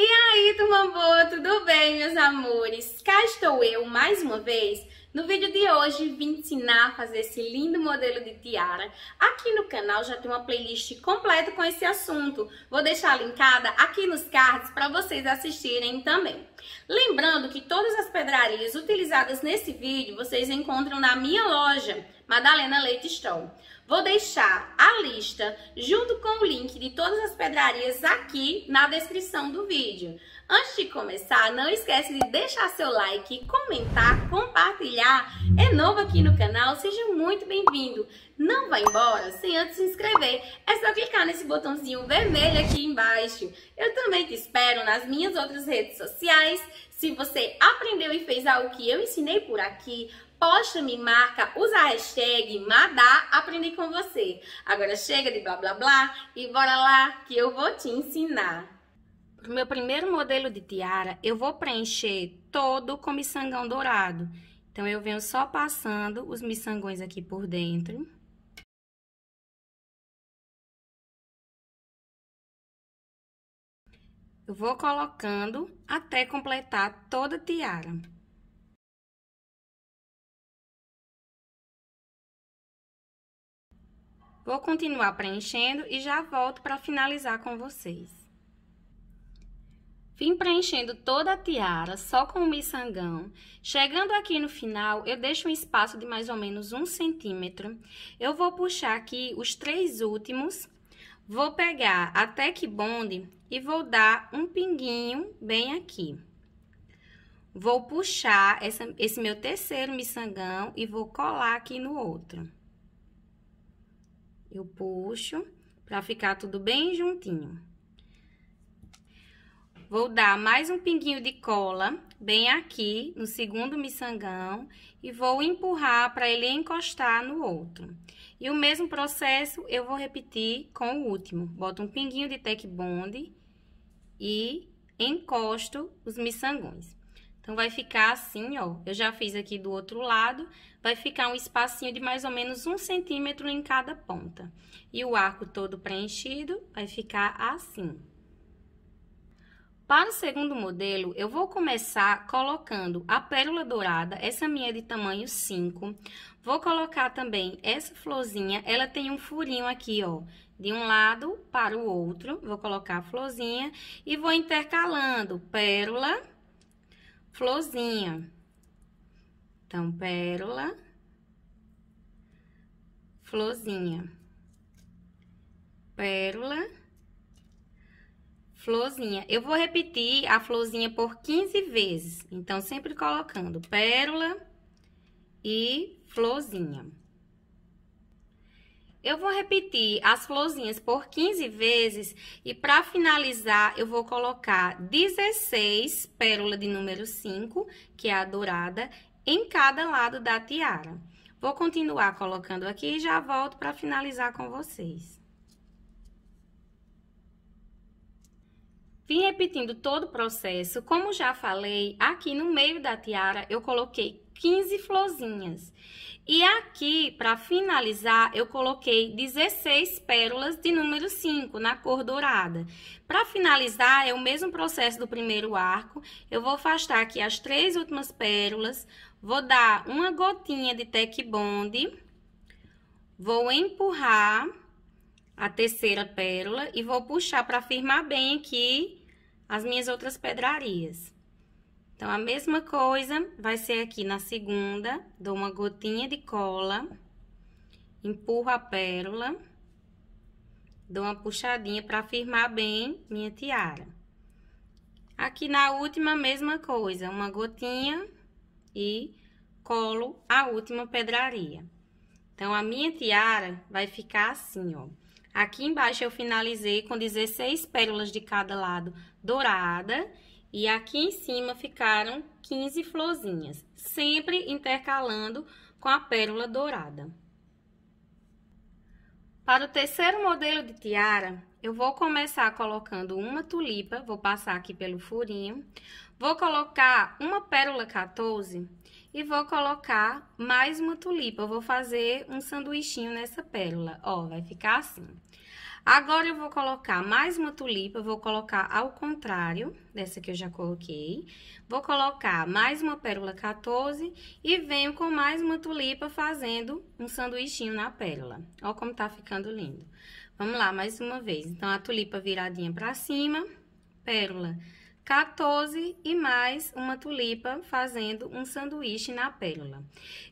E aí, turma boa, tudo bem, meus amores? Cá estou eu, mais uma vez. No vídeo de hoje, vim ensinar a fazer esse lindo modelo de tiara. Aqui no canal já tem uma playlist completa com esse assunto. Vou deixar linkada aqui nos cards para vocês assistirem também. Lembrando que todas as pedrarias utilizadas nesse vídeo, vocês encontram na minha loja, Madalena Leite Stone. Vou deixar a lista junto com o link de todas as pedrarias aqui na descrição do vídeo. Antes de começar, não esquece de deixar seu like, comentar, compartilhar. É novo aqui no canal, seja muito bem-vindo. Não vá embora sem antes se inscrever. É só clicar nesse botãozinho vermelho aqui embaixo. Eu também te espero nas minhas outras redes sociais. Se você aprendeu e fez algo que eu ensinei por aqui, Posta, me marca, usa a hashtag Madá Aprender com Você. Agora chega de blá blá blá e bora lá que eu vou te ensinar. Para o meu primeiro modelo de tiara, eu vou preencher todo com miçangão dourado. Então, eu venho só passando os miçangões aqui por dentro. Eu vou colocando até completar toda a tiara. Vou continuar preenchendo e já volto para finalizar com vocês. Vim preenchendo toda a tiara só com o miçangão. Chegando aqui no final, eu deixo um espaço de mais ou menos um centímetro. Eu vou puxar aqui os três últimos, vou pegar até que bonde e vou dar um pinguinho bem aqui. Vou puxar essa, esse meu terceiro miçangão e vou colar aqui no outro. Eu puxo pra ficar tudo bem juntinho. Vou dar mais um pinguinho de cola bem aqui no segundo miçangão e vou empurrar para ele encostar no outro. E o mesmo processo eu vou repetir com o último. Boto um pinguinho de tech bond e encosto os miçangões. Então, vai ficar assim, ó. Eu já fiz aqui do outro lado, vai ficar um espacinho de mais ou menos um centímetro em cada ponta. E o arco todo preenchido vai ficar assim. Para o segundo modelo, eu vou começar colocando a pérola dourada, essa minha é de tamanho 5. Vou colocar também essa florzinha, ela tem um furinho aqui, ó, de um lado para o outro. Vou colocar a florzinha e vou intercalando pérola, florzinha. Então, pérola, florzinha, pérola, florzinha. Eu vou repetir a florzinha por 15 vezes, então, sempre colocando pérola e florzinha. Eu vou repetir as florzinhas por 15 vezes e para finalizar eu vou colocar 16 pérola de número 5, que é a dourada, em cada lado da tiara. Vou continuar colocando aqui e já volto para finalizar com vocês. Vim repetindo todo o processo, como já falei, aqui no meio da tiara eu coloquei 15 florzinhas. E aqui, para finalizar, eu coloquei 16 pérolas de número 5, na cor dourada. Para finalizar, é o mesmo processo do primeiro arco. Eu vou afastar aqui as três últimas pérolas, Vou dar uma gotinha de Tec Bond, vou empurrar a terceira pérola e vou puxar para firmar bem aqui as minhas outras pedrarias. Então, a mesma coisa vai ser aqui na segunda, dou uma gotinha de cola, empurro a pérola, dou uma puxadinha para firmar bem minha tiara. Aqui na última, mesma coisa, uma gotinha e colo a última pedraria. Então, a minha tiara vai ficar assim, ó. Aqui embaixo eu finalizei com 16 pérolas de cada lado dourada e aqui em cima ficaram 15 florzinhas, sempre intercalando com a pérola dourada. Para o terceiro modelo de tiara, eu vou começar colocando uma tulipa, vou passar aqui pelo furinho, Vou colocar uma pérola 14 e vou colocar mais uma tulipa. Eu vou fazer um sanduichinho nessa pérola, ó, vai ficar assim. Agora, eu vou colocar mais uma tulipa, vou colocar ao contrário, dessa que eu já coloquei. Vou colocar mais uma pérola 14 e venho com mais uma tulipa fazendo um sanduichinho na pérola. Ó como tá ficando lindo. Vamos lá, mais uma vez. Então, a tulipa viradinha pra cima, pérola 14 e mais uma tulipa fazendo um sanduíche na pérola.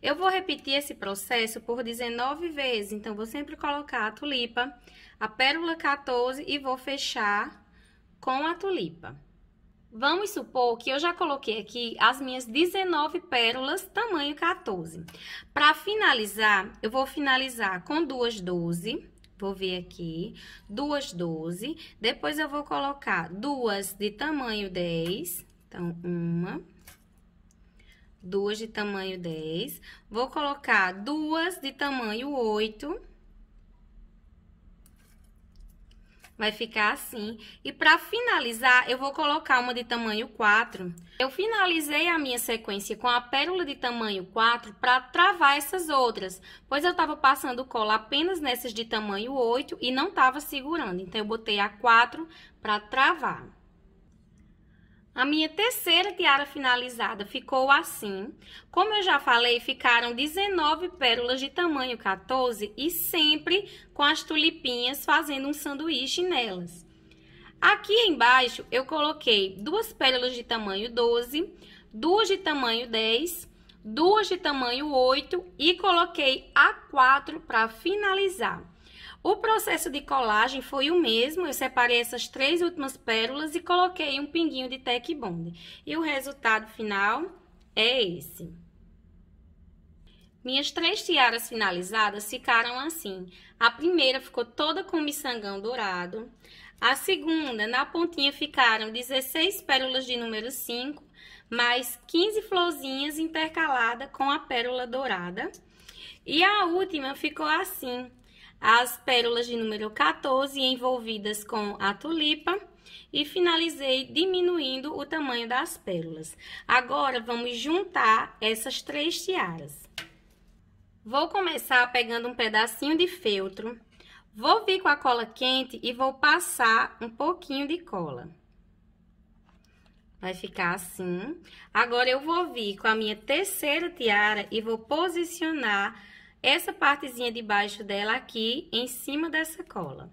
Eu vou repetir esse processo por 19 vezes, então vou sempre colocar a tulipa, a pérola 14 e vou fechar com a tulipa. Vamos supor que eu já coloquei aqui as minhas 19 pérolas tamanho 14. Para finalizar, eu vou finalizar com duas 12 Vou ver aqui, duas 12, depois eu vou colocar duas de tamanho 10, então, uma, duas de tamanho 10, vou colocar duas de tamanho 8, Vai ficar assim. E para finalizar, eu vou colocar uma de tamanho 4. Eu finalizei a minha sequência com a pérola de tamanho 4 para travar essas outras, pois eu estava passando cola apenas nessas de tamanho 8 e não estava segurando. Então, eu botei a 4 para travar. A minha terceira tiara finalizada ficou assim. Como eu já falei, ficaram 19 pérolas de tamanho 14 e sempre com as tulipinhas fazendo um sanduíche nelas. Aqui embaixo eu coloquei duas pérolas de tamanho 12, duas de tamanho 10, duas de tamanho 8 e coloquei a 4 para finalizar. O processo de colagem foi o mesmo, eu separei essas três últimas pérolas e coloquei um pinguinho de Tec Bond. E o resultado final é esse. Minhas três tiaras finalizadas ficaram assim. A primeira ficou toda com miçangão dourado. A segunda, na pontinha ficaram 16 pérolas de número 5, mais 15 florzinhas intercalada com a pérola dourada. E a última ficou assim, as pérolas de número 14 envolvidas com a tulipa e finalizei diminuindo o tamanho das pérolas. Agora, vamos juntar essas três tiaras. Vou começar pegando um pedacinho de feltro, vou vir com a cola quente e vou passar um pouquinho de cola. Vai ficar assim. Agora, eu vou vir com a minha terceira tiara e vou posicionar essa partezinha de baixo dela aqui em cima dessa cola.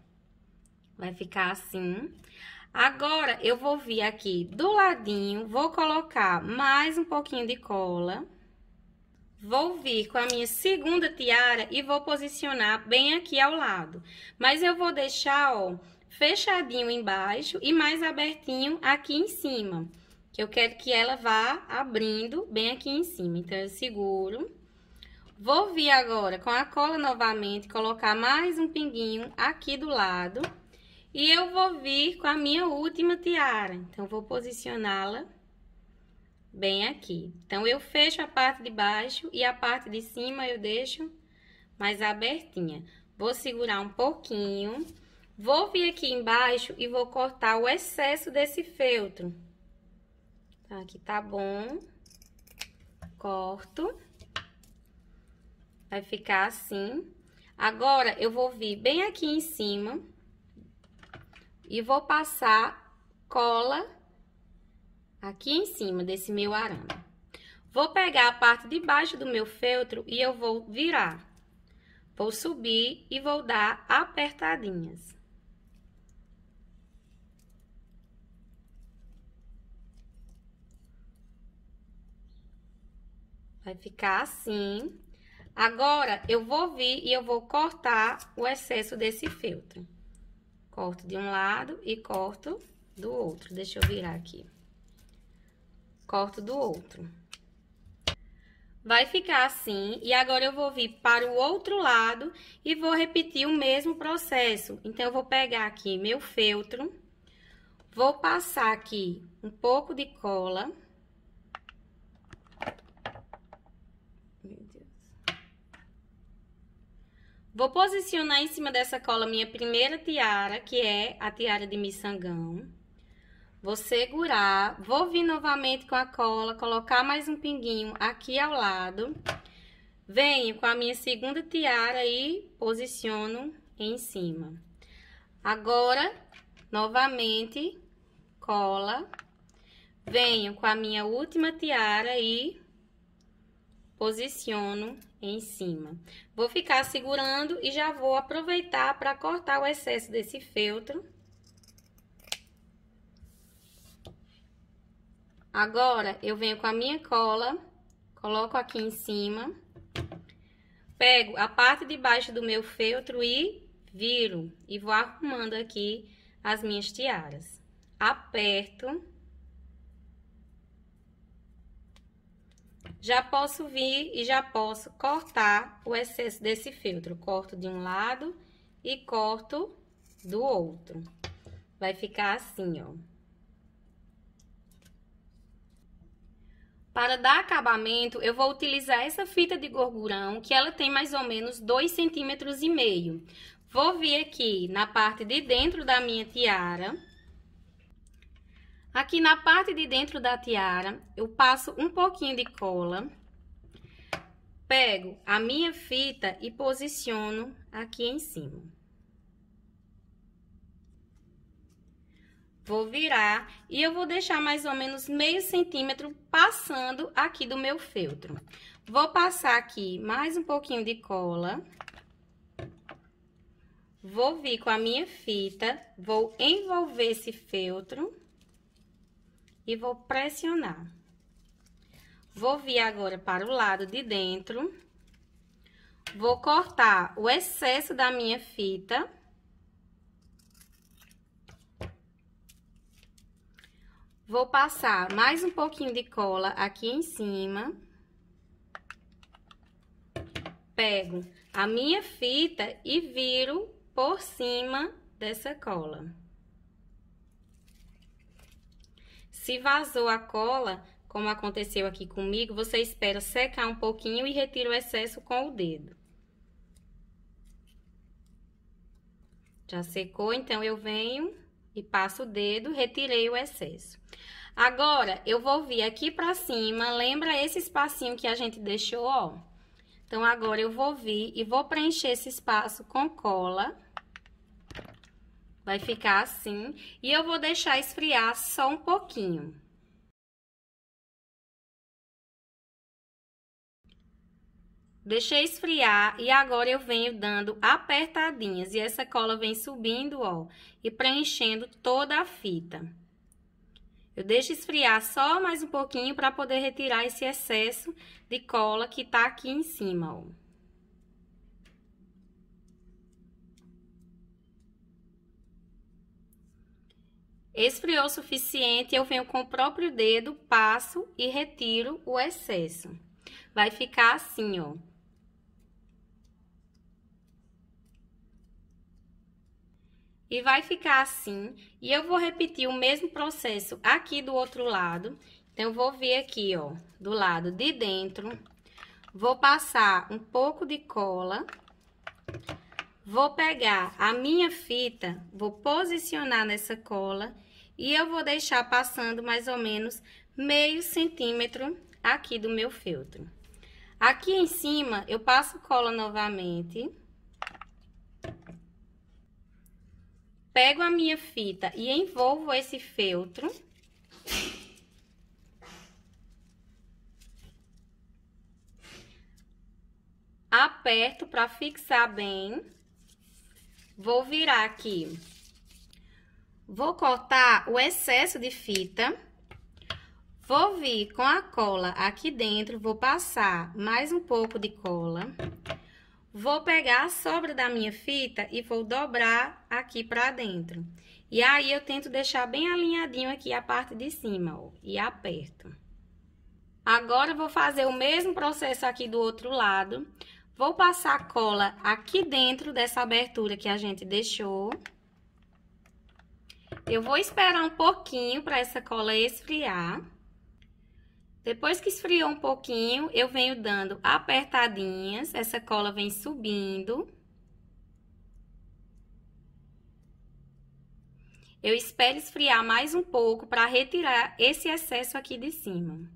Vai ficar assim. Agora, eu vou vir aqui do ladinho, vou colocar mais um pouquinho de cola. Vou vir com a minha segunda tiara e vou posicionar bem aqui ao lado. Mas eu vou deixar, ó, fechadinho embaixo e mais abertinho aqui em cima. Que eu quero que ela vá abrindo bem aqui em cima. Então, eu seguro Vou vir agora com a cola novamente, colocar mais um pinguinho aqui do lado. E eu vou vir com a minha última tiara. Então, vou posicioná-la bem aqui. Então, eu fecho a parte de baixo e a parte de cima eu deixo mais abertinha. Vou segurar um pouquinho. Vou vir aqui embaixo e vou cortar o excesso desse feltro. Então, aqui tá bom. Corto. Vai ficar assim. Agora, eu vou vir bem aqui em cima e vou passar cola aqui em cima desse meu arame. Vou pegar a parte de baixo do meu feltro e eu vou virar. Vou subir e vou dar apertadinhas. Vai ficar assim. Agora, eu vou vir e eu vou cortar o excesso desse feltro. Corto de um lado e corto do outro. Deixa eu virar aqui. Corto do outro. Vai ficar assim, e agora eu vou vir para o outro lado e vou repetir o mesmo processo. Então, eu vou pegar aqui meu feltro, vou passar aqui um pouco de cola Vou posicionar em cima dessa cola minha primeira tiara, que é a tiara de miçangão. Vou segurar, vou vir novamente com a cola, colocar mais um pinguinho aqui ao lado. Venho com a minha segunda tiara e posiciono em cima. Agora, novamente, cola. Venho com a minha última tiara e posiciono em cima. Vou ficar segurando e já vou aproveitar para cortar o excesso desse feltro. Agora, eu venho com a minha cola, coloco aqui em cima, pego a parte de baixo do meu feltro e viro. E vou arrumando aqui as minhas tiaras. Aperto já posso vir e já posso cortar o excesso desse feltro. Corto de um lado e corto do outro. Vai ficar assim, ó. Para dar acabamento, eu vou utilizar essa fita de gorgurão, que ela tem mais ou menos 2,5 cm. Vou vir aqui na parte de dentro da minha tiara Aqui na parte de dentro da tiara, eu passo um pouquinho de cola. Pego a minha fita e posiciono aqui em cima. Vou virar e eu vou deixar mais ou menos meio centímetro passando aqui do meu feltro. Vou passar aqui mais um pouquinho de cola. Vou vir com a minha fita, vou envolver esse feltro e vou pressionar. Vou vir agora para o lado de dentro. Vou cortar o excesso da minha fita. Vou passar mais um pouquinho de cola aqui em cima. Pego a minha fita e viro por cima dessa cola. Se vazou a cola, como aconteceu aqui comigo, você espera secar um pouquinho e retira o excesso com o dedo. Já secou, então eu venho e passo o dedo, retirei o excesso. Agora, eu vou vir aqui pra cima, lembra esse espacinho que a gente deixou, ó? Então, agora eu vou vir e vou preencher esse espaço com cola. Vai ficar assim e eu vou deixar esfriar só um pouquinho. Deixei esfriar e agora eu venho dando apertadinhas e essa cola vem subindo, ó, e preenchendo toda a fita. Eu deixo esfriar só mais um pouquinho para poder retirar esse excesso de cola que tá aqui em cima, ó. Esfriou o suficiente, eu venho com o próprio dedo, passo e retiro o excesso. Vai ficar assim, ó. E vai ficar assim, e eu vou repetir o mesmo processo aqui do outro lado. Então, eu vou vir aqui, ó, do lado de dentro, vou passar um pouco de cola... Vou pegar a minha fita, vou posicionar nessa cola e eu vou deixar passando mais ou menos meio centímetro aqui do meu feltro. Aqui em cima, eu passo cola novamente. Pego a minha fita e envolvo esse feltro. Aperto para fixar bem. Vou virar aqui. Vou cortar o excesso de fita. Vou vir com a cola aqui dentro, vou passar mais um pouco de cola. Vou pegar a sobra da minha fita e vou dobrar aqui pra dentro. E aí, eu tento deixar bem alinhadinho aqui a parte de cima, ó, e aperto. Agora, eu vou fazer o mesmo processo aqui do outro lado. Vou passar a cola aqui dentro dessa abertura que a gente deixou. Eu vou esperar um pouquinho para essa cola esfriar. Depois que esfriou um pouquinho, eu venho dando apertadinhas, essa cola vem subindo. Eu espero esfriar mais um pouco para retirar esse excesso aqui de cima.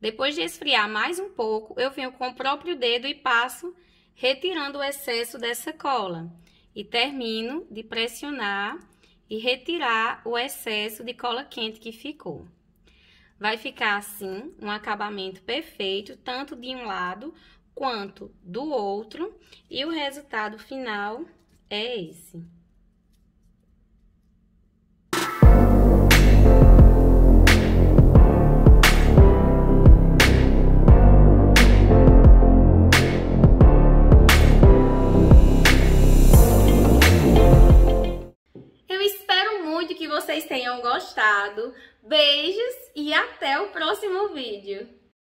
Depois de esfriar mais um pouco, eu venho com o próprio dedo e passo retirando o excesso dessa cola. E termino de pressionar e retirar o excesso de cola quente que ficou. Vai ficar assim um acabamento perfeito, tanto de um lado quanto do outro, e o resultado final é esse. vocês tenham gostado. Beijos e até o próximo vídeo.